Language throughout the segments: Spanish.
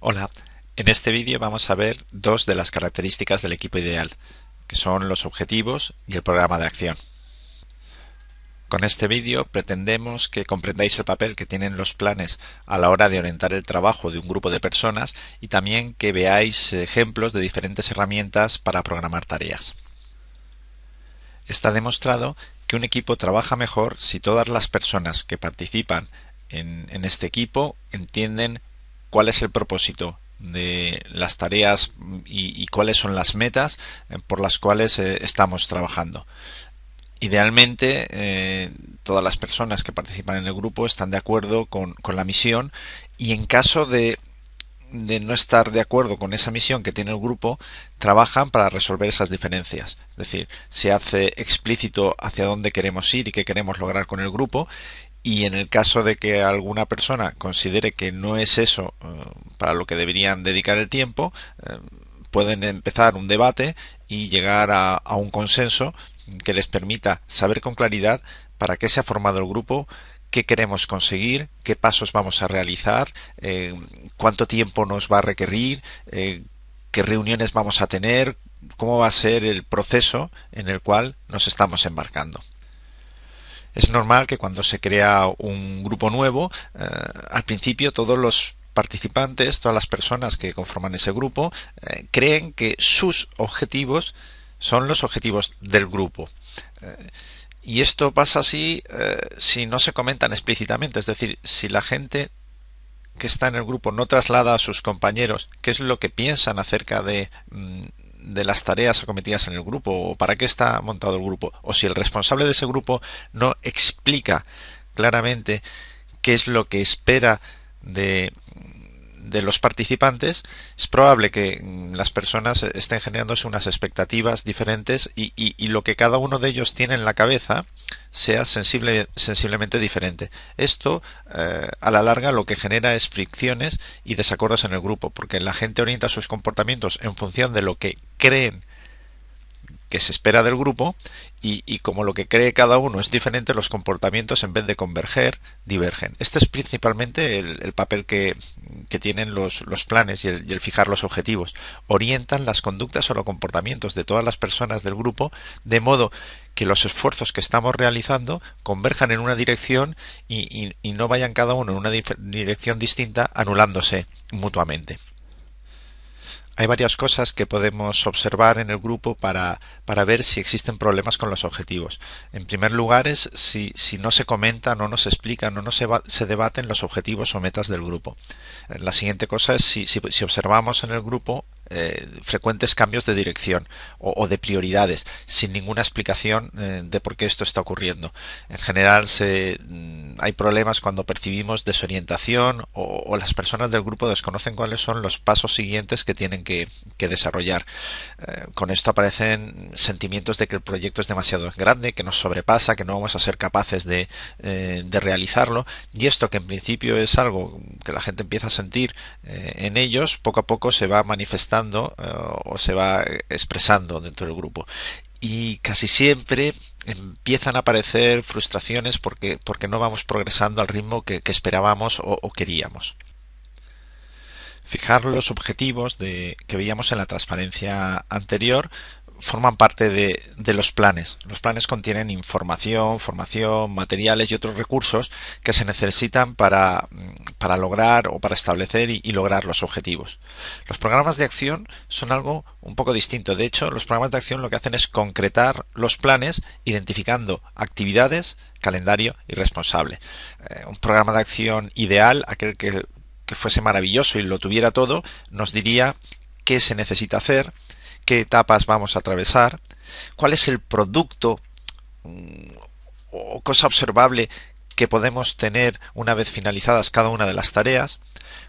Hola, en este vídeo vamos a ver dos de las características del equipo ideal, que son los objetivos y el programa de acción. Con este vídeo pretendemos que comprendáis el papel que tienen los planes a la hora de orientar el trabajo de un grupo de personas y también que veáis ejemplos de diferentes herramientas para programar tareas. Está demostrado que un equipo trabaja mejor si todas las personas que participan en, este equipo entienden cuál es el propósito de las tareas y, cuáles son las metas eh, por las cuales eh, estamos trabajando. Idealmente, eh, todas las personas que participan en el grupo están de acuerdo con, la misión y en caso de, de no estar de acuerdo con esa misión que tiene el grupo, trabajan para resolver esas diferencias. Es decir, se hace explícito hacia dónde queremos ir y qué queremos lograr con el grupo y en el caso de que alguna persona considere que no es eso eh, para lo que deberían dedicar el tiempo, eh, pueden empezar un debate y llegar a, un consenso que les permita saber con claridad para qué se ha formado el grupo, qué queremos conseguir, qué pasos vamos a realizar, eh, cuánto tiempo nos va a requerir, qué reuniones vamos a tener, cómo va a ser el proceso en el cual nos estamos embarcando. Es normal que cuando se crea un grupo nuevo, eh, al principio todos los participantes, todas las personas que conforman ese grupo, eh, creen que sus objetivos son los objetivos del grupo. Eh, y esto pasa así si no se comentan explícitamente, es decir, si la gente que está en el grupo no traslada a sus compañeros qué es lo que piensan acerca de mm, de las tareas acometidas en el grupo o para qué está montado el grupo o si el responsable de ese grupo no explica claramente qué es lo que espera de, de los participantes, es probable que mm, las personas estén generándose unas expectativas diferentes y, lo que cada uno de ellos tiene en la cabeza sea sensible, sensiblemente diferente. Esto, eh, a la larga, lo que genera es fricciones y desacuerdos en el grupo, porque la gente orienta sus comportamientos en función de lo que creen que se espera del grupo y, y, como lo que cree cada uno es diferente, los comportamientos en vez de converger, divergen. Este es principalmente el, papel que, tienen los, los planes y el, fijar los objetivos. Orientan las conductas o los comportamientos de todas las personas del grupo de modo que los esfuerzos que estamos realizando converjan en una dirección y no vayan cada uno en una dirección distinta, anulándose mutuamente hay varias cosas que podemos observar en el grupo para, para, ver si existen problemas con los objetivos. En primer lugar es si, no se comentan, no nos explican, no se, debaten los objetivos o metas del grupo. Eh, la siguiente cosa es si, si observamos en el grupo eh, frecuentes cambios de dirección o, de prioridades, sin ninguna explicación eh, de por qué esto está ocurriendo. En general mm, hay problemas cuando percibimos desorientación o, las personas del grupo desconocen cuáles son los pasos siguientes que tienen que, desarrollar. Eh, con esto aparecen sentimientos de que el proyecto es demasiado grande, que nos sobrepasa, que no vamos a ser capaces de, de realizarlo. Y esto que en principio es algo que la gente empieza a sentir en ellos, poco a poco se va manifestando eh, o se va expresando dentro del grupo. Y casi siempre empiezan a aparecer frustraciones porque, porque no vamos progresando al ritmo que, esperábamos o, queríamos fijar los objetivos de, que veíamos en la transparencia anterior forman parte de, de, los planes. Los planes contienen información, formación, materiales y otros recursos que se necesitan para, para lograr o para establecer y, lograr los objetivos. Los programas de acción son algo un poco distinto. De hecho, los programas de acción lo que hacen es concretar los planes identificando actividades, calendario y responsable. Eh, un programa de acción ideal, aquel que, que fuese maravilloso y lo tuviera todo, nos diría qué se necesita hacer, qué etapas vamos a atravesar, cuál es el producto mm, o cosa observable que podemos tener una vez finalizadas cada una de las tareas,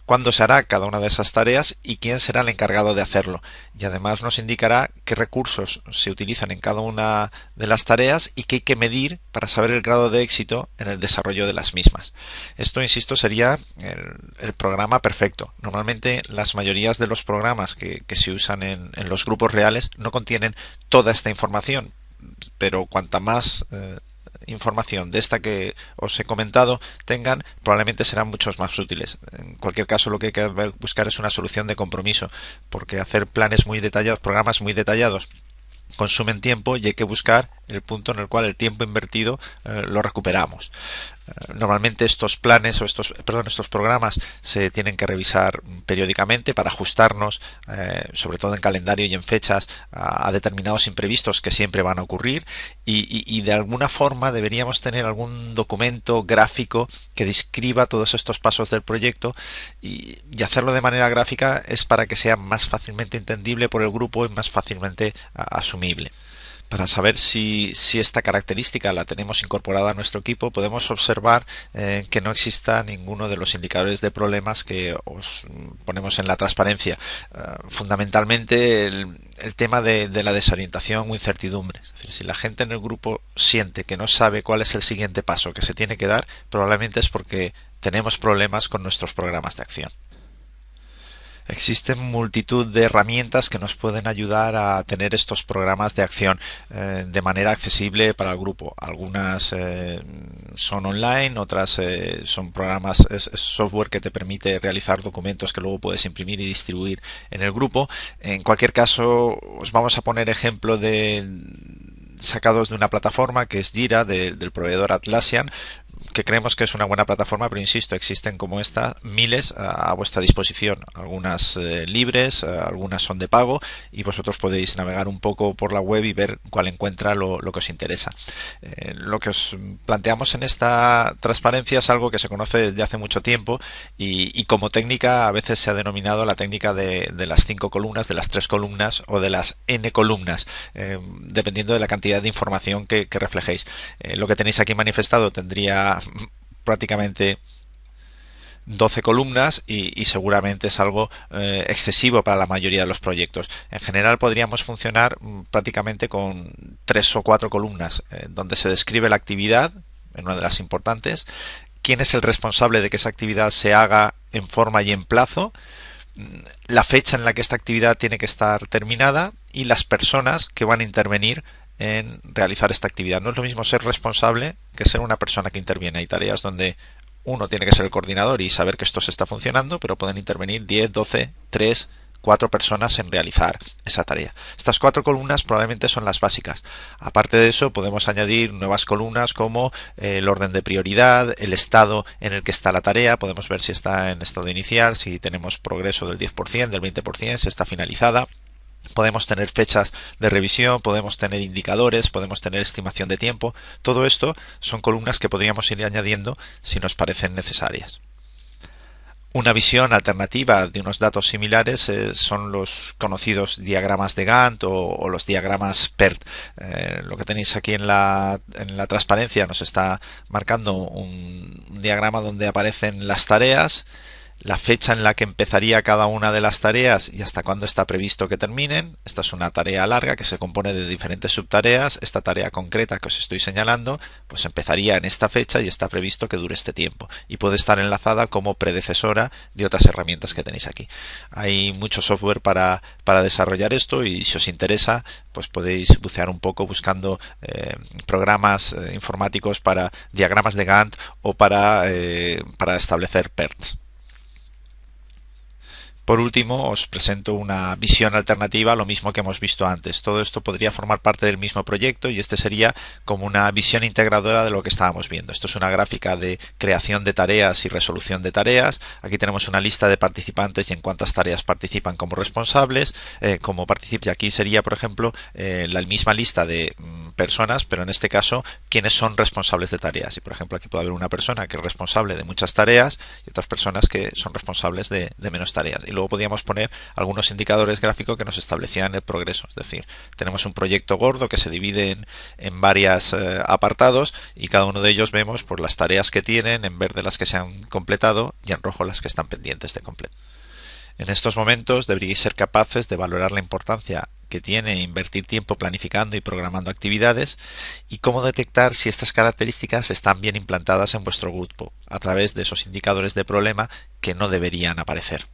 cuándo se hará cada una de esas tareas y quién será el encargado de hacerlo. Y además nos indicará qué recursos se utilizan en cada una de las tareas y qué hay que medir para saber el grado de éxito en el desarrollo de las mismas. Esto, insisto, sería el, programa perfecto. Normalmente las mayorías de los programas que, se usan en, los grupos reales no contienen toda esta información, pero cuanta más eh, información de esta que os he comentado tengan, probablemente serán muchos más útiles. En cualquier caso, lo que hay que buscar es una solución de compromiso, porque hacer planes muy detallados, programas muy detallados, consumen tiempo y hay que buscar el punto en el cual el tiempo invertido eh, lo recuperamos. Eh, normalmente estos planes o estos, perdón, estos programas se tienen que revisar periódicamente para ajustarnos, eh, sobre todo en calendario y en fechas, a, determinados imprevistos que siempre van a ocurrir y, de alguna forma deberíamos tener algún documento gráfico que describa todos estos pasos del proyecto y, hacerlo de manera gráfica es para que sea más fácilmente entendible por el grupo y más fácilmente asumible para saber si, esta característica la tenemos incorporada a nuestro equipo, podemos observar eh, que no exista ninguno de los indicadores de problemas que os ponemos en la transparencia. Eh, fundamentalmente el, tema de, la desorientación o incertidumbre. si la gente en el grupo siente que no sabe cuál es el siguiente paso que se tiene que dar, probablemente es porque tenemos problemas con nuestros programas de acción. Existen multitud de herramientas que nos pueden ayudar a tener estos programas de acción eh, de manera accesible para el grupo. Algunas eh, son online, otras eh, son programas, software que te permite realizar documentos que luego puedes imprimir y distribuir en el grupo. En cualquier caso, os vamos a poner ejemplo de sacados de una plataforma que es Jira del proveedor Atlassian que creemos que es una buena plataforma, pero insisto, existen como esta miles eh, a, vuestra disposición. Algunas eh, libres, eh, algunas son de pago y vosotros podéis navegar un poco por la web y ver cuál encuentra lo, que os interesa. lo que os planteamos en esta transparencia es algo que se conoce desde hace mucho tiempo y, como técnica a veces se ha denominado la técnica de, las cinco columnas, de las tres columnas o de las n columnas, dependiendo de la cantidad de información que reflejéis. lo que tenéis aquí manifestado tendría prácticamente 12 columnas y, seguramente es algo eh, excesivo para la mayoría de los proyectos. En general podríamos funcionar mm, prácticamente con tres o cuatro columnas eh, donde se describe la actividad, en una de las importantes, quién es el responsable de que esa actividad se haga en forma y en plazo, mm, la fecha en la que esta actividad tiene que estar terminada y las personas que van a intervenir en realizar esta actividad. No es lo mismo ser responsable que ser una persona que interviene. Hay tareas donde uno tiene que ser el coordinador y saber que esto se está funcionando, pero pueden intervenir 10, 12, 3, 4 personas en realizar esa tarea. Estas cuatro columnas probablemente son las básicas. Aparte de eso, podemos añadir nuevas columnas como eh, el orden de prioridad, el estado en el que está la tarea, podemos ver si está en estado inicial, si tenemos progreso del 10%, del 20%, si está finalizada. Podemos tener fechas de revisión, podemos tener indicadores, podemos tener estimación de tiempo. Todo esto son columnas que podríamos ir añadiendo si nos parecen necesarias. Una visión alternativa de unos datos similares eh, son los conocidos diagramas de Gantt o, los diagramas PERT. Eh, lo que tenéis aquí en la, en la transparencia nos está marcando un diagrama donde aparecen las tareas, la fecha en la que empezaría cada una de las tareas y hasta cuándo está previsto que terminen. Esta es una tarea larga que se compone de diferentes subtareas. Esta tarea concreta que os estoy señalando, pues empezaría en esta fecha y está previsto que dure este tiempo. Y puede estar enlazada como predecesora de otras herramientas que tenéis aquí. Hay mucho software para, desarrollar esto y si os interesa, pues podéis bucear un poco buscando eh, programas eh, informáticos para diagramas de Gantt o para, eh, para establecer PERTs. Por último, os presento una visión alternativa lo mismo que hemos visto antes. Todo esto podría formar parte del mismo proyecto y este sería como una visión integradora de lo que estábamos viendo. Esto es una gráfica de creación de tareas y resolución de tareas. Aquí tenemos una lista de participantes y en cuántas tareas participan como responsables. Eh, como aquí sería, por ejemplo, eh, la misma lista de mm, personas, pero en este caso, quienes son responsables de tareas. Y, por ejemplo, aquí puede haber una persona que es responsable de muchas tareas y otras personas que son responsables de, menos tareas luego podíamos poner algunos indicadores gráficos que nos establecían el progreso. Es decir, tenemos un proyecto gordo que se divide en, varios eh, apartados y cada uno de ellos vemos por pues, las tareas que tienen, en verde las que se han completado y en rojo las que están pendientes de completar. En estos momentos deberíais ser capaces de valorar la importancia que tiene invertir tiempo planificando y programando actividades y cómo detectar si estas características están bien implantadas en vuestro grupo a través de esos indicadores de problema que no deberían aparecer.